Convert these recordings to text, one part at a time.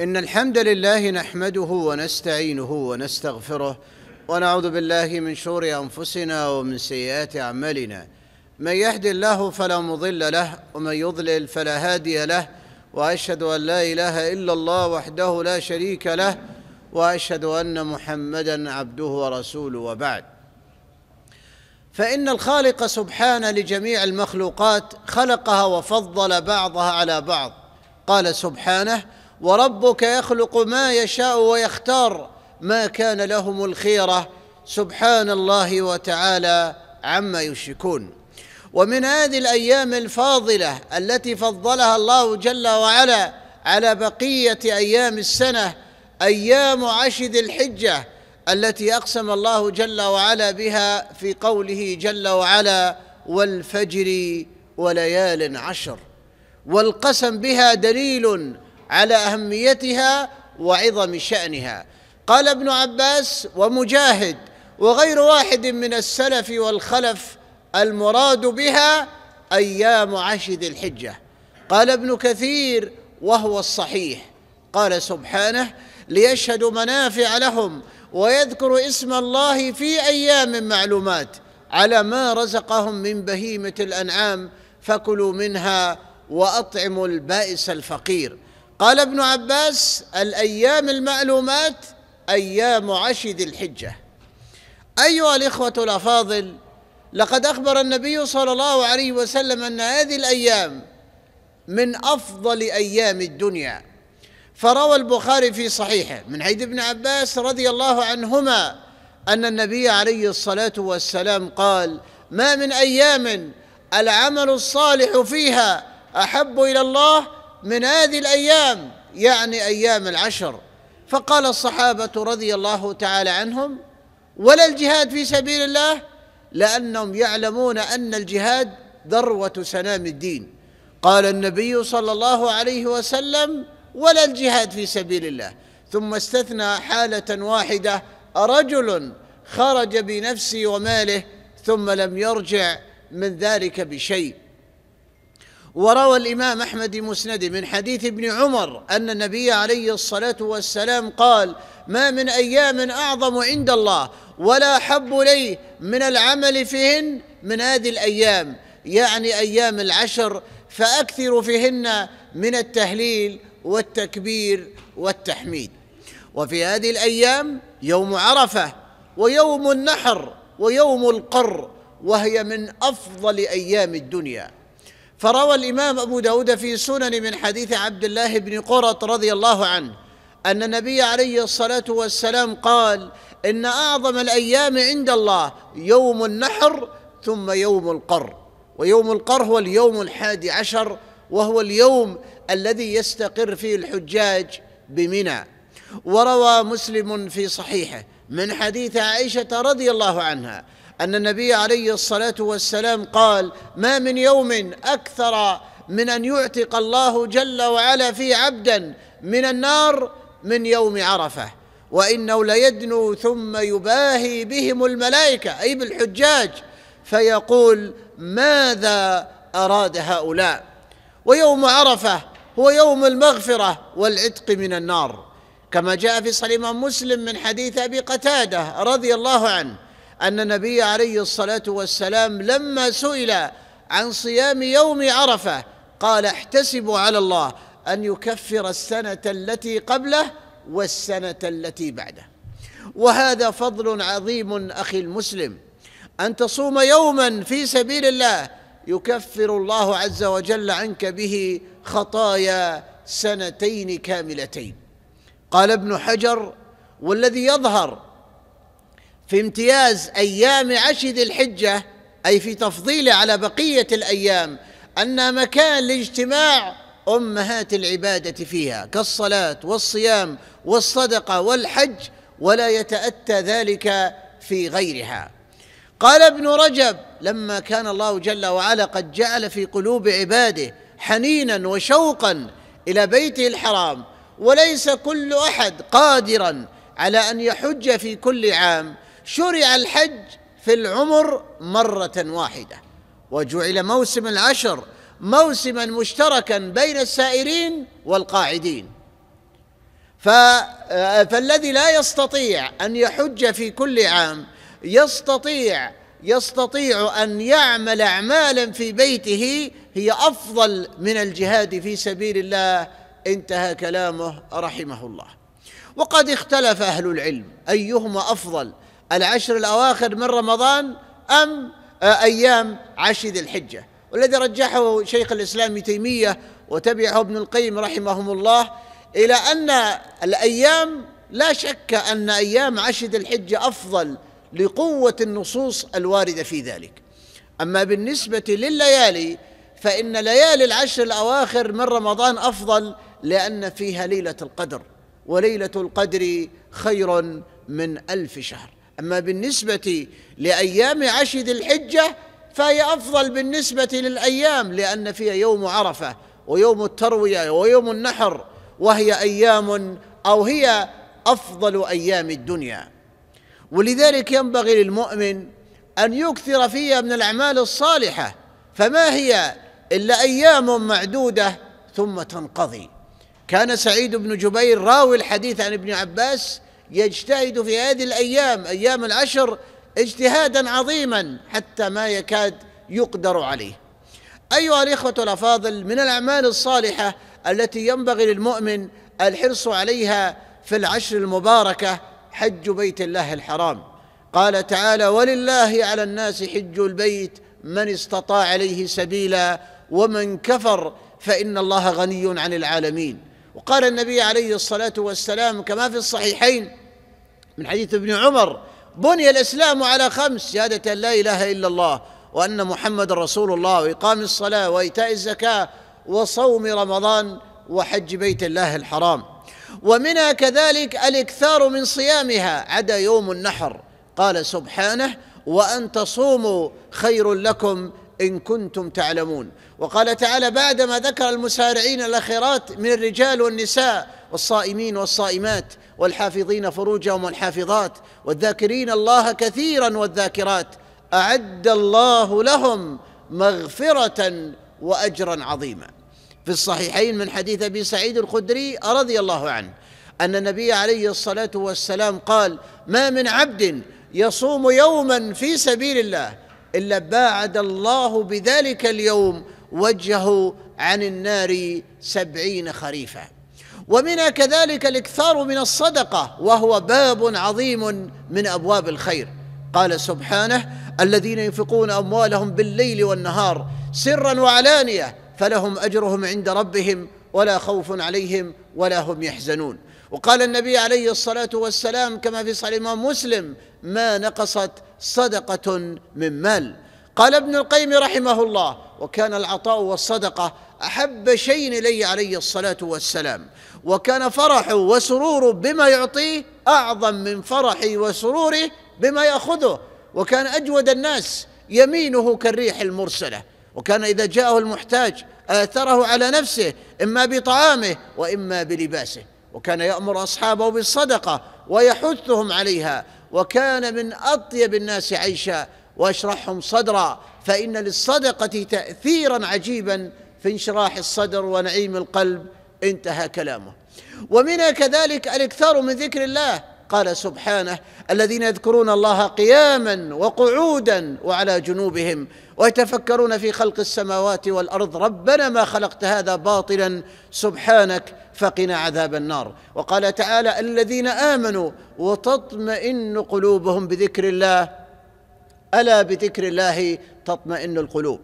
إن الحمد لله نحمده ونستعينه ونستغفره ونعوذ بالله من شرور أنفسنا ومن سيئات أعمالنا من يهد الله فلا مضل له ومن يضلل فلا هادي له وأشهد أن لا إله إلا الله وحده لا شريك له وأشهد أن محمدا عبده ورسوله وبعد فإن الخالق سبحانه لجميع المخلوقات خلقها وفضل بعضها على بعض قال سبحانه وربك يخلق ما يشاء ويختار ما كان لهم الخيره سبحان الله وتعالى عما يشركون ومن هذه الايام الفاضله التي فضلها الله جل وعلا على بقيه ايام السنه ايام عشد الحجه التي اقسم الله جل وعلا بها في قوله جل وعلا والفجر وليال عشر والقسم بها دليل على اهميتها وعظم شانها قال ابن عباس ومجاهد وغير واحد من السلف والخلف المراد بها ايام عشر الحجه قال ابن كثير وهو الصحيح قال سبحانه ليشهدوا منافع لهم ويذكر اسم الله في ايام معلومات على ما رزقهم من بهيمه الانعام فكلوا منها واطعموا البائس الفقير قال ابن عباس الايام المعلومات ايام عشد الحجه ايها الاخوه الافاضل لقد اخبر النبي صلى الله عليه وسلم ان هذه الايام من افضل ايام الدنيا فروى البخاري في صحيحه من عيد ابن عباس رضي الله عنهما ان النبي عليه الصلاه والسلام قال ما من ايام العمل الصالح فيها احب الى الله من هذه الايام يعني ايام العشر فقال الصحابه رضي الله تعالى عنهم ولا الجهاد في سبيل الله لانهم يعلمون ان الجهاد ذروه سنام الدين قال النبي صلى الله عليه وسلم ولا الجهاد في سبيل الله ثم استثنى حاله واحده رجل خرج بنفسه وماله ثم لم يرجع من ذلك بشيء وروى الإمام أحمد مسند من حديث ابن عمر أن النبي عليه الصلاة والسلام قال ما من أيام أعظم عند الله ولا حب لي من العمل فيهن من هذه الأيام يعني أيام العشر فأكثر فيهن من التهليل والتكبير والتحميد وفي هذه الأيام يوم عرفة ويوم النحر ويوم القر وهي من أفضل أيام الدنيا فروى الإمام أبو داود في سنن من حديث عبد الله بن قرط رضي الله عنه أن النبي عليه الصلاة والسلام قال إن أعظم الأيام عند الله يوم النحر ثم يوم القر ويوم القر هو اليوم الحادي عشر وهو اليوم الذي يستقر فيه الحجاج بمنى وروى مسلم في صحيحه من حديث عائشة رضي الله عنها ان النبي عليه الصلاه والسلام قال ما من يوم اكثر من ان يعتق الله جل وعلا فيه عبدا من النار من يوم عرفه وانه ليدنو ثم يباهي بهم الملائكه اي بالحجاج فيقول ماذا اراد هؤلاء ويوم عرفه هو يوم المغفره والعتق من النار كما جاء في صحيح مسلم من حديث ابي قتاده رضي الله عنه أن النبي عليه الصلاة والسلام لما سئل عن صيام يوم عرفة قال احتسبوا على الله أن يكفر السنة التي قبله والسنة التي بعده وهذا فضل عظيم أخي المسلم أن تصوم يوما في سبيل الله يكفر الله عز وجل عنك به خطايا سنتين كاملتين قال ابن حجر والذي يظهر في امتياز ايام عشر ذي الحجه اي في تفضيل على بقيه الايام انها مكان لاجتماع امهات العباده فيها كالصلاه والصيام والصدقه والحج ولا يتاتى ذلك في غيرها قال ابن رجب لما كان الله جل وعلا قد جعل في قلوب عباده حنينا وشوقا الى بيته الحرام وليس كل احد قادرا على ان يحج في كل عام شرع الحج في العمر مرة واحدة وجعل موسم العشر موسما مشتركا بين السائرين والقاعدين آه، فالذي لا يستطيع أن يحج في كل عام يستطيع يستطيع أن يعمل أعمالا في بيته هي أفضل من الجهاد في سبيل الله انتهى كلامه رحمه الله وقد اختلف أهل العلم أيهما أفضل العشر الأواخر من رمضان أم آه، أيام عشر ذي الحجة والذي رجحه شيخ الإسلام ابن تيمية وتبعه ابن القيم رحمهم الله إلى أن الأيام لا شك أن أيام عشر ذي الحجة أفضل لقوة النصوص الواردة في ذلك أما بالنسبة لليالي فإن ليالي العشر الأواخر من رمضان أفضل لأن فيها ليلة القدر وليلة القدر خير من ألف شهر أما بالنسبة لأيام عشر ذي الحجة فهي أفضل بالنسبة للأيام لأن فيها يوم عرفة ويوم التروية ويوم النحر وهي أيام أو هي أفضل أيام الدنيا ولذلك ينبغي للمؤمن أن يكثر فيها من الأعمال الصالحة فما هي إلا أيام معدودة ثم تنقضي كان سعيد بن جبير راوي الحديث عن ابن عباس يجتهد في هذه الأيام أيام العشر اجتهادا عظيما حتى ما يكاد يقدر عليه أيها الإخوة الأفاضل من الأعمال الصالحة التي ينبغي للمؤمن الحرص عليها في العشر المباركة حج بيت الله الحرام قال تعالى ولله على الناس حج البيت من استطاع اليه سبيلا ومن كفر فان الله غني عن العالمين وقال النبي عليه الصلاة والسلام كما في الصحيحين من حديث ابن عمر بني الإسلام على خمس شهادة لا إله إلا الله وأن محمد رسول الله وإقام الصلاة وإيتاء الزكاة وصوم رمضان وحج بيت الله الحرام ومنها كذلك الإكثار من صيامها عدا يوم النحر قال سبحانه وأن تصوموا خير لكم إن كنتم تعلمون وقال تعالى بعدما ذكر المسارعين الأخيرات من الرجال والنساء والصائمين والصائمات والحافظين فروجهم والحافظات والذاكرين الله كثيرا والذاكرات أعد الله لهم مغفرة وأجرا عظيما في الصحيحين من حديث أبي سعيد الخدري رضي الله عنه أن النبي عليه الصلاة والسلام قال ما من عبد يصوم يوما في سبيل الله إلا باعد الله بذلك اليوم وجهه عن النار سبعين خريفا ومنها كذلك الإكثار من الصدقة وهو باب عظيم من أبواب الخير قال سبحانه الذين ينفقون أموالهم بالليل والنهار سرا وعلانية فلهم أجرهم عند ربهم ولا خوف عليهم ولا هم يحزنون وقال النبي عليه الصلاة والسلام كما في صحيح الإمام مسلم ما نقصت صدقة من مال قال ابن القيم رحمه الله وكان العطاء والصدقة أحب شيء إلي عليه الصلاة والسلام وكان فرحه وسروره بما يعطيه أعظم من فرحي وسروري بما يأخذه وكان أجود الناس يمينه كالريح المرسلة وكان إذا جاءه المحتاج آثره على نفسه إما بطعامه وإما بلباسه وكان يأمر أصحابه بالصدقة ويحثهم عليها وكان من أطيب الناس عيشا وأشرحهم صدرا فإن للصدقة تأثيرا عجيبا في انشراح الصدر ونعيم القلب انتهى كلامه ومنها كذلك الاكثار من ذكر الله قال سبحانه الذين يذكرون الله قياما وقعودا وعلى جنوبهم ويتفكرون في خلق السماوات والارض ربنا ما خلقت هذا باطلا سبحانك فقنا عذاب النار وقال تعالى الذين امنوا وتطمئن قلوبهم بذكر الله الا بذكر الله تطمئن القلوب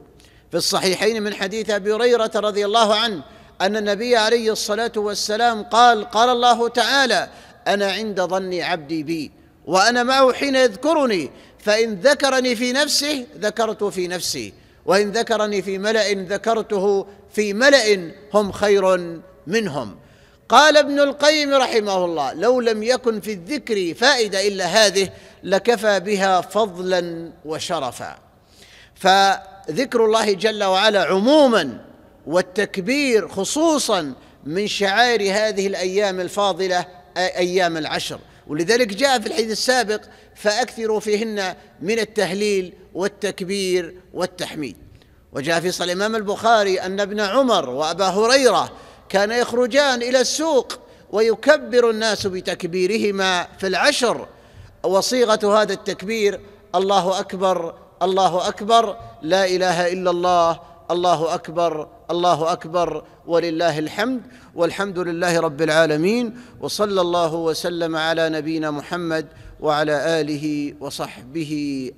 في الصحيحين من حديث ابي هريره رضي الله عنه ان النبي عليه الصلاه والسلام قال قال الله تعالى انا عند ظن عبدي بي وانا معه حين يذكرني فان ذكرني في نفسه ذكرته في نفسي وان ذكرني في ملا ذكرته في ملا هم خير منهم قال ابن القيم رحمه الله لو لم يكن في الذكر فائده الا هذه لكفى بها فضلا وشرفا فذكر الله جل وعلا عموما والتكبير خصوصا من شعائر هذه الايام الفاضله أيام العشر ولذلك جاء في الحديث السابق فأكثروا فيهن من التهليل والتكبير والتحميد وجاء في صحيح الإمام البخاري أن ابن عمر وأبا هريرة كان يخرجان إلى السوق ويكبر الناس بتكبيرهما في العشر وصيغة هذا التكبير الله أكبر الله أكبر لا إله إلا الله الله أكبر الله اكبر ولله الحمد والحمد لله رب العالمين وصلى الله وسلم على نبينا محمد وعلى اله وصحبه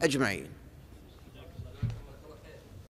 اجمعين